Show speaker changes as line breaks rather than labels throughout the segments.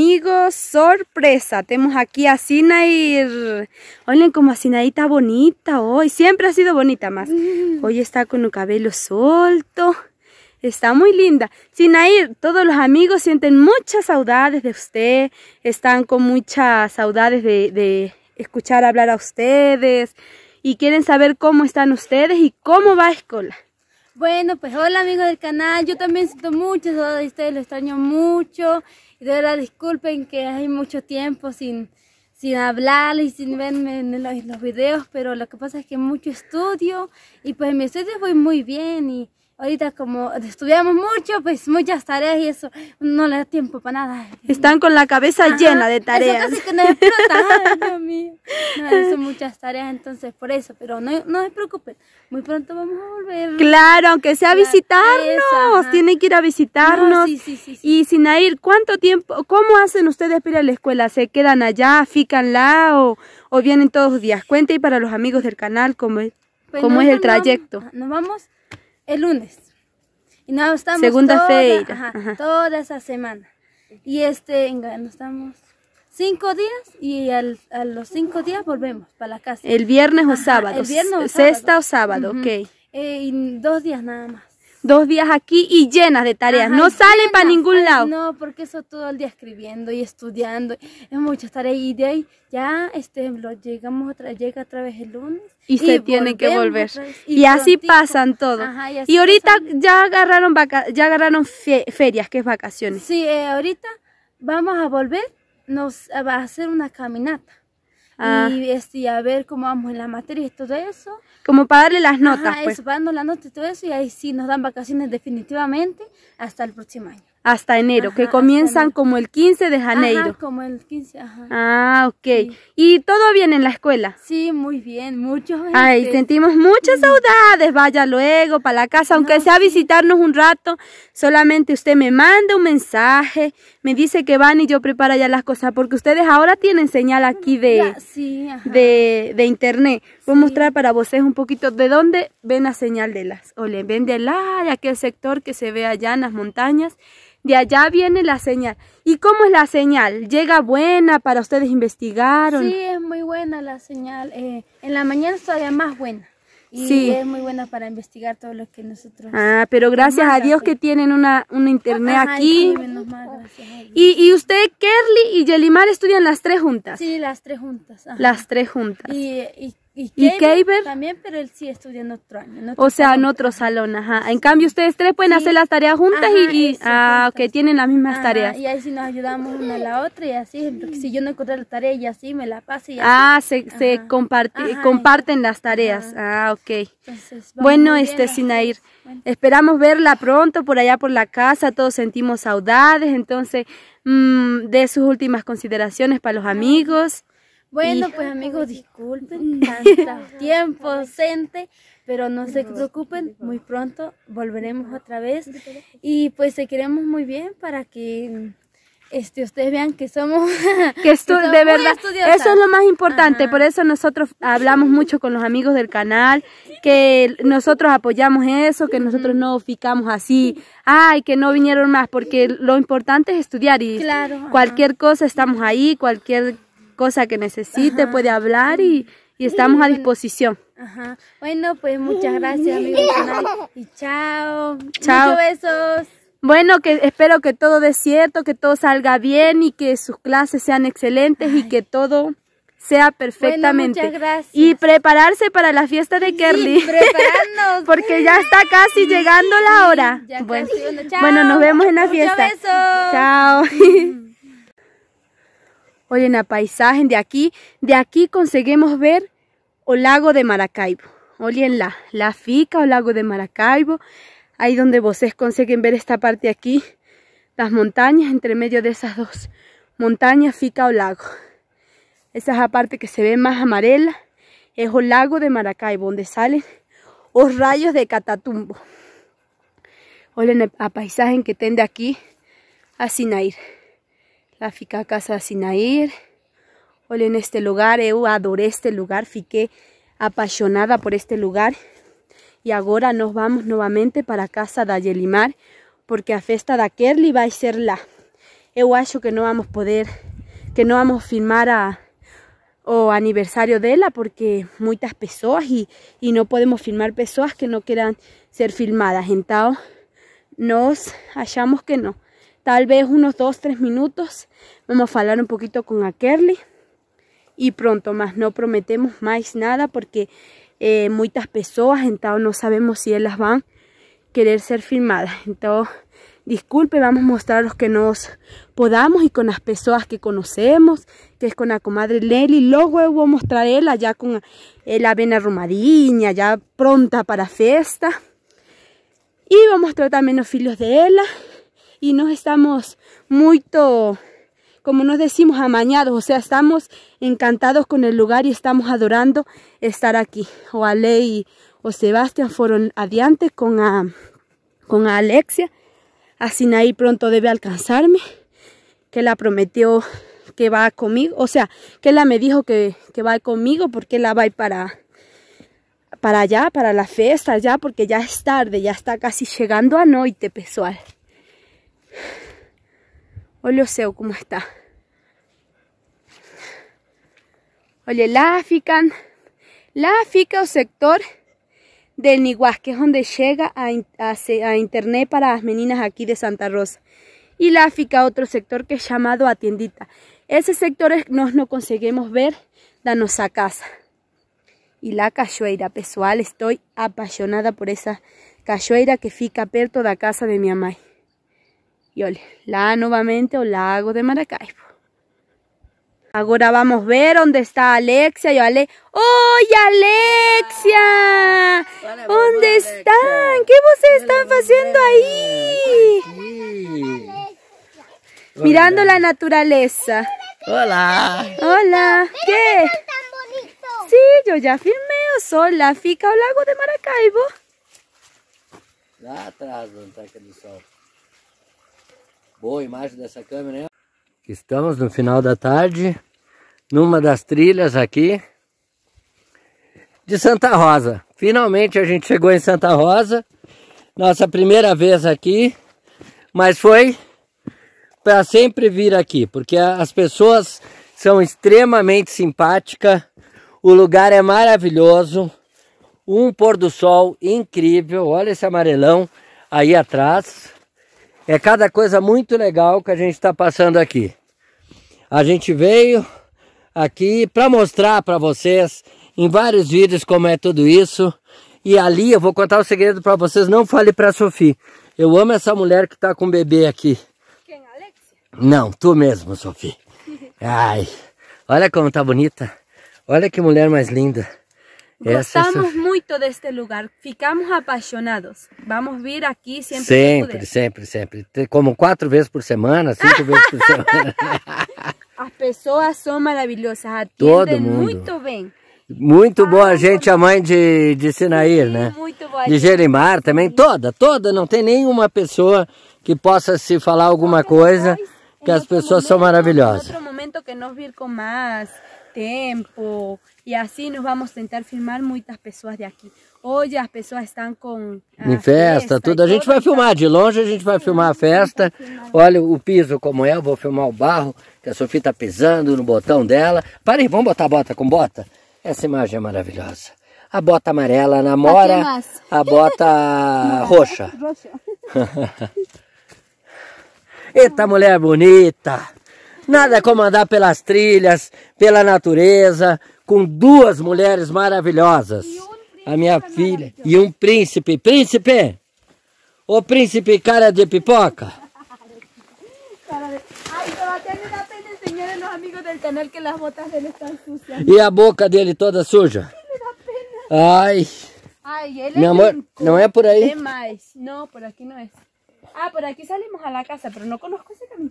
amigos, sorpresa, tenemos aquí a Sinair. Oigan como a está bonita hoy, siempre ha sido bonita más. Mm. Hoy está con el cabello suelto está muy linda. Sinair, todos los amigos sienten muchas saudades de usted, están con muchas saudades de, escuchar hablar a ustedes y quieren saber cómo están ustedes y cómo va a escuela. Bueno, pues
hola amigos del canal, yo también siento mucho, de ustedes lo extraño mucho. Y de verdad disculpen que hay mucho tiempo sin, sin hablar y sin verme en los, videos, pero lo que pasa es que mucho estudio y pues en mi estudio voy muy bien y ahorita como estudiamos mucho, pues muchas tareas y eso no le da tiempo para nada.
Están con la cabeza llena de tareas. Eso casi que
no es Ay, Dios mío. No, son muchas tareas, entonces por eso, pero no, no se preocupen, muy pronto vamos a volver. Claro, aunque sea a visitarnos,
tienen que ir a visitarnos. y Sinair, ¿cuánto tiempo, cómo hacen ustedes para ir a la escuela? ¿Se quedan allá, fican la o, vienen todos los días? Cuente y para los amigos del canal cómo, es pues el trayecto. nos vamos el lunes. Y
nada, estamos Segunda toda, Toda esa semana. Y este, nos estamos cinco días y al, a los cinco días volvemos para la casa. El viernes o sábado. el viernes o sábado. Sexta o sábado, ok. Eh, y dos días nada más
dos días aquí y llenas de tareas. no salen para ningún lado.
no, porque eso todo el día escribiendo y estudiando. Es muchas tareas. Y de ahí ya este, llegamos otra, llega otra vez el lunes. Y, se tienen que volver. Y, así
pasan todo. y, ahorita ya agarraron, vaca... ya agarraron ferias, que es vacaciones.
Sí, eh, ahorita vamos a volver, nos va a hacer una caminata. Ah. Este, y, a ver cómo vamos en la materia y todo eso.
Como para las notas. Ajá, pues. eso, para
las notas y todo eso. Y ahí sí nos dan vacaciones definitivamente hasta el próximo año
hasta enero, que comienzan como el 15 de janeiro.
como el 15, ajá.
Ah, ok. ¿Y todo bien en la escuela? Sí, muy
bien, muchos. Ay, este, sentimos
muchas saudades. Vaya luego para la casa, aunque sea visitarnos un rato, solamente usted me manda un mensaje, me dice que van y yo preparo ya las cosas, porque ustedes ahora tienen señal aquí de, de, internet. Voy a mostrar para ustedes un poquito de dónde ven la señal de las. O le ven de la, aquel sector que se ve allá en las montañas de allá viene la señal. ¿Y cómo es la señal? ¿Llega buena para ustedes investigar? Sí,
es muy buena la señal. Eh, en la mañana es todavía más buena.
Y sí. es muy
buena para investigar todo lo que nosotros... Ah, pero gracias a Dios
que tienen una, internet aquí. Y, y, usted, Kerly y Yelimar estudian las tres juntas. Sí,
las tres juntas. Las
tres juntas.
y y, Keiber? también, pero él sí estudia en otro año. o sea, en
otro salón, ajá. En cambio, ustedes tres pueden hacer las tareas juntas y, ah, que tienen las mismas tareas. Y
ahí sí nos ayudamos una a la otra y así, si yo no encontré la tarea y así me la pase y así. Ah, se, se
comparten las tareas. Ah, ok. bueno, este, Sinair, esperamos verla pronto por allá por la casa, todos sentimos saudades, entonces, mm, de sus últimas consideraciones para los amigos.
Bueno, pues amigos, disculpen mm. tantos tiempo ausente, pero no se preocupen, muy pronto volveremos otra vez y pues se queremos muy bien para que este, ustedes vean que somos que, estu de verdad eso es lo
más importante por eso nosotros hablamos mucho con los amigos del canal que nosotros apoyamos eso que nosotros no ficamos así ay que no vinieron más porque lo importante es estudiar y cualquier cosa estamos ahí cualquier cosa que necesite, puede hablar y, y estamos a disposición.
Bueno, pues muchas gracias, Y chao. Chao. Muchos besos.
Bueno, que espero que todo de cierto, que todo salga bien y que sus clases sean excelentes y que todo sea perfectamente. muchas gracias. Y prepararse para la fiesta de sí, Prepararnos. porque ya está casi llegando la hora.
Ya bueno, bueno, nos vemos en la fiesta.
Chao. Mm en a paisaje de aquí. De aquí conseguimos ver el lago de Maracaibo. Olhem la la fica o lago de Maracaibo. Ahí donde vocês consiguen ver esta parte aquí. Las montañas, entre medio de esas dos montañas fica o lago. Esa es la parte que se ve más amarela, es el lago de Maracaibo, donde salen los rayos de Catatumbo. Oyen a paisaje que tende aquí a Sinair. La fica casa Sinair. Hoy en este lugar, eu adoré este lugar, fiqué apasionada por este lugar. Y ahora nos vamos nuevamente para casa de Yelimar, porque a festa de Kerli a ser la. Eu acho que no vamos a poder, que no vamos a filmar a, o aniversario de ella. porque muchas personas y y no podemos filmar personas que no quieran ser filmadas. Entonces, nos hallamos que no tal vez unos 2-3 minutos. Vamos a hablar un poquito con a Kerly. Y pronto más, no prometemos más nada porque eh, muchas personas, entonces no sabemos si ellas van a querer ser filmadas. Entonces, disculpe, vamos a mostrar los que nos podamos y con las personas que conocemos, que es con la comadre Lely. Luego voy a mostrar ella ya con eh, la avena rumadiña ya pronta para fiesta. Y voy a mostrar también los filos de ella y no estamos muy, como nos decimos, amañados, o sea, estamos encantados con el lugar y estamos adorando estar aquí. O Ale y o Sebastián fueron adiante con a, con Alexia, a Sinaí pronto debe alcanzarme, que la prometió que va conmigo, o sea, que la me dijo que, que va conmigo porque la va a ir para, para allá, para la fiesta allá, porque ya es tarde, ya está casi llegando a noche, pessoal. Olha o céu como está. Oye, la fican, la fica o sector del Nihuas que es donde llega a, internet para las meninas aquí de Santa Rosa. Y la fica otro sector que es llamado Atiendita Ese sector nos no conseguimos ver danos a casa. Y la cachoeira, pessoal, estoy apasionada por esa cachoeira que fica perto da casa de mi mamá. Y ole, la nuevamente o lago de Maracaibo. Ahora vamos a ver dónde está Alexia. Yo Ale. ¡Oye, Alexia! ¿Dónde están? ¿Qué vos están haciendo ahí? Mirando la naturaleza. Hola. Hola. ¿Qué? Sí, yo ya firmé o sol, la fica o lago de
Maracaibo. atrás, donde está sol. Boa imagem dessa câmera, né? Estamos no final da tarde, numa das trilhas aqui de Santa Rosa. Finalmente a gente chegou em Santa Rosa, nossa primeira vez aqui, mas foi para sempre vir aqui, porque as pessoas são extremamente simpáticas, o lugar é maravilhoso, um pôr do sol incrível, olha esse amarelão aí atrás. É cada coisa muito legal que a gente está passando aqui. A gente veio aqui para mostrar para vocês em vários vídeos como é tudo isso. E ali eu vou contar o um segredo para vocês, não fale para a Sofia. Eu amo essa mulher que está com o bebê aqui. Quem, Alex? Não, tu mesmo, Sofia. Ai, olha como tá bonita. Olha que mulher mais linda. Gostamos
muito deste lugar, ficamos apaixonados. Vamos vir aqui sempre. Sempre,
sempre, sempre. Como quatro vezes por semana, cinco vezes por semana.
As pessoas são maravilhosas, atendem Todo mundo. muito bem.
Muito ah, boa gente, a mãe de, de Sinair, sim, né? Muito boa. De Gerimar também, toda, toda. Não tem nenhuma pessoa que possa se falar alguma coisa, que as pessoas momento, são maravilhosas. Outro
momento que nós vir com mais tempo e assim nós vamos tentar filmar muitas pessoas de aqui. Hoje as pessoas estão com
em festa, festa tudo. A gente vai filmar de longe, a gente vai filmar a festa. Olha o piso como é, vou filmar o barro que a Sofia está pisando no botão dela. Para aí, vamos botar a bota com bota. Essa imagem é maravilhosa. A bota amarela namora tá a bota roxa. Eita mulher bonita! Nada como andar pelas trilhas, pela natureza, com duas mulheres maravilhosas. Um a minha filha e um príncipe. Príncipe! Ô príncipe cara de pipoca! E a boca dele toda suja? Ai! Ai, ele Meu amor, não é por aí? É
mais. Não, por aqui não é. Ah, por aqui salimos à la casa, pero não conozco esse caminho.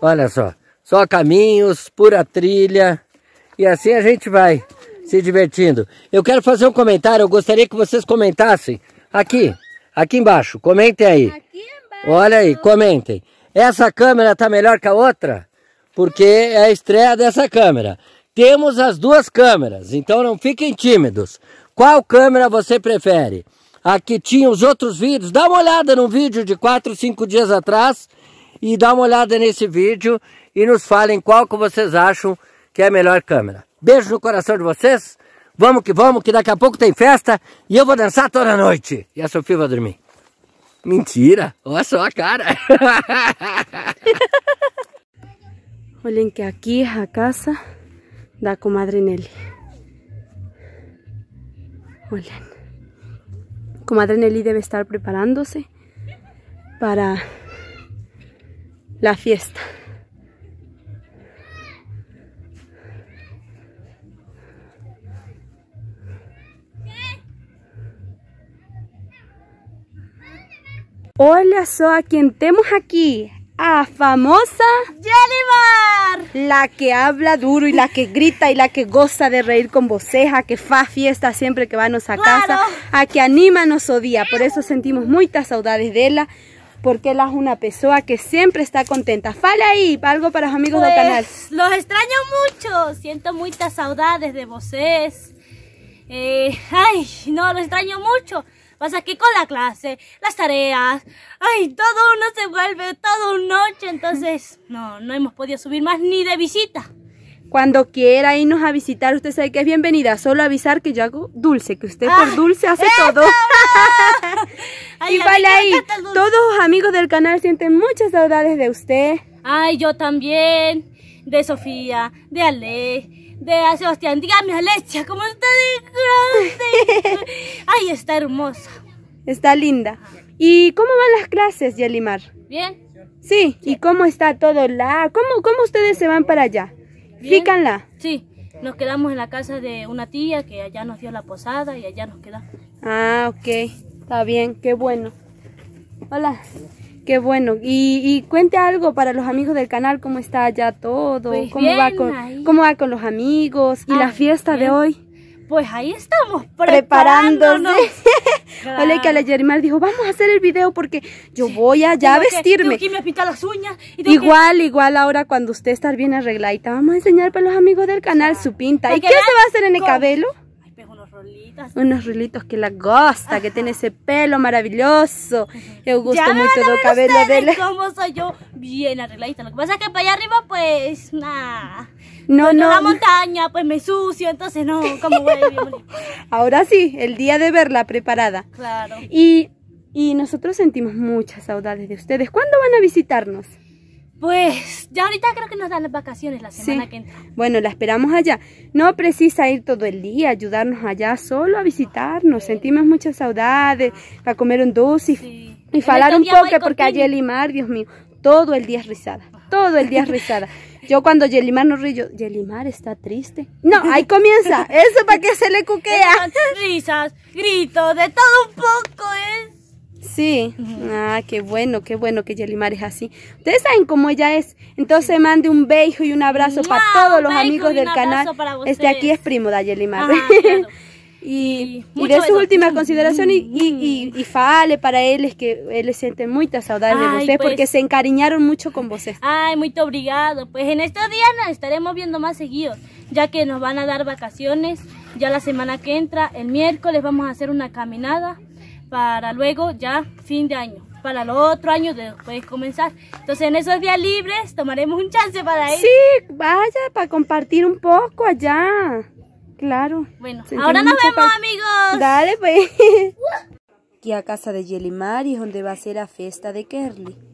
Olha só, só caminhos, pura trilha. E assim a gente vai se divertindo. Eu quero fazer um comentário, eu gostaria que vocês comentassem aqui, aqui embaixo. Comentem aí. Olha aí, comentem. Essa câmera tá melhor que a outra? Porque é a estreia dessa câmera. Temos as duas câmeras, então não fiquem tímidos. Qual câmera você prefere? Aqui tinha os outros vídeos. Dá uma olhada num vídeo de 4, 5 dias atrás e dá uma olhada nesse vídeo e nos falem qual que vocês acham que é a melhor câmera. Beijo no coração de vocês. Vamos que vamos, que daqui a pouco tem festa e eu vou dançar toda noite. E a Sofia vai dormir. Mentira! Olha só a cara!
Olhem que aqui é a casa da comadre nele. Olhem. Comadre Nelly debe estar preparándose para la fiesta. Hola, soy quien tenemos aquí? a famosa Jennifer, la que habla duro y la que grita y la que goza de reír con a que fa fiesta siempre que vanos a casa, a que anima nos odia, por eso sentimos muchas saudades de ella, porque ella es una persona que siempre está contenta. Fale ahí, algo para los amigos del pues, canal.
Los extraño mucho, siento muchas saudades de voces, eh, ay, no, los extraño mucho. Pasa que con la clase, las tareas. Ay, todo uno se vuelve, todo un noche. Entonces, no, no hemos podido subir más ni de visita.
Cuando quiera irnos a visitar, usted sabe que es bienvenida. Solo avisar que yo hago dulce, que usted por ah, dulce hace todo. y vale ahí, todos los amigos del canal sienten muchas saudades de
usted. Ay, yo también. De Sofía, de Ale, de Sebastián. Dígame, Alecha, ¿cómo está de grande? Ay, está hermosa.
Está linda. ¿Y cómo van las clases, Yelimar? Bien. Sí, ¿y cómo está todo la...? ¿Cómo, cómo ustedes se van para allá?
¿Fícanla? Sí, nos quedamos en la casa de una tía que allá nos dio la posada y allá nos quedamos.
Ah, ok. Está bien, qué bueno. Hola. Qué bueno. Y, y, cuente algo para los amigos del canal, cómo está ya todo, pues cómo, va con, cómo con los amigos y la ah, fiesta de hoy.
Pues ahí estamos preparándonos.
Claro. que a la Yerimar dijo, vamos a hacer el video porque yo voy allá a vestirme. las uñas. igual, igual ahora cuando usted está bien arregladita, vamos a enseñar para los amigos del canal su pinta. ¿Y qué se va a hacer en el cabello? Unos rulitos que la gusta, que tiene ese pelo maravilloso. Yo gusto mucho el cabello de la...
cómo soy yo bien arregladita. Lo que pasa es que para allá arriba, pues, nada.
No, no. la montaña, pues me sucio, entonces no, como voy a Ahora sí, el día de verla preparada. Claro. Y, y nosotros sentimos muchas saudades de ustedes. ¿Cuándo van a visitarnos?
Pues ya ahorita creo que nos dan las vacaciones la semana que entra.
Bueno, la esperamos allá. No precisa ir todo el día, ayudarnos allá, solo a visitarnos. Sentimos muchas saudades, para comer un dulce y falar un poco, porque a Yelimar, Dios mío, todo el día es rizada, todo el día es rizada. Yo cuando Yelimar no río, Yelimar está triste. No, ahí comienza, eso para
que se le cuquea. Risas, gritos, de todo un poco,
¿eh? Sí, ah, qué bueno, qué bueno que Yelimar es así. Ustedes saben cómo ella es. Entonces mande un beijo y un abrazo para todos los amigos del canal. Este aquí es primo de Yelimar. y, de sus últimas consideraciones y, y, mm. fale para él es que él se siente muy saudades de ustedes porque pues. se encariñaron mucho con vosotros
Ay, muy obrigado. Pues en estos días nos estaremos viendo más seguidos, ya que nos van a dar vacaciones. Ya la semana que entra, el miércoles vamos a hacer una caminada para luego ya fin de año, para el otro año después comenzar. Entonces en esos días libres tomaremos un chance para ir.
Sí, vaya, para compartir un poco allá. Claro. Bueno, ahora nos vemos amigos. Dale pues. Aquí a casa de Jelly y es donde va a ser la fiesta de Kerly.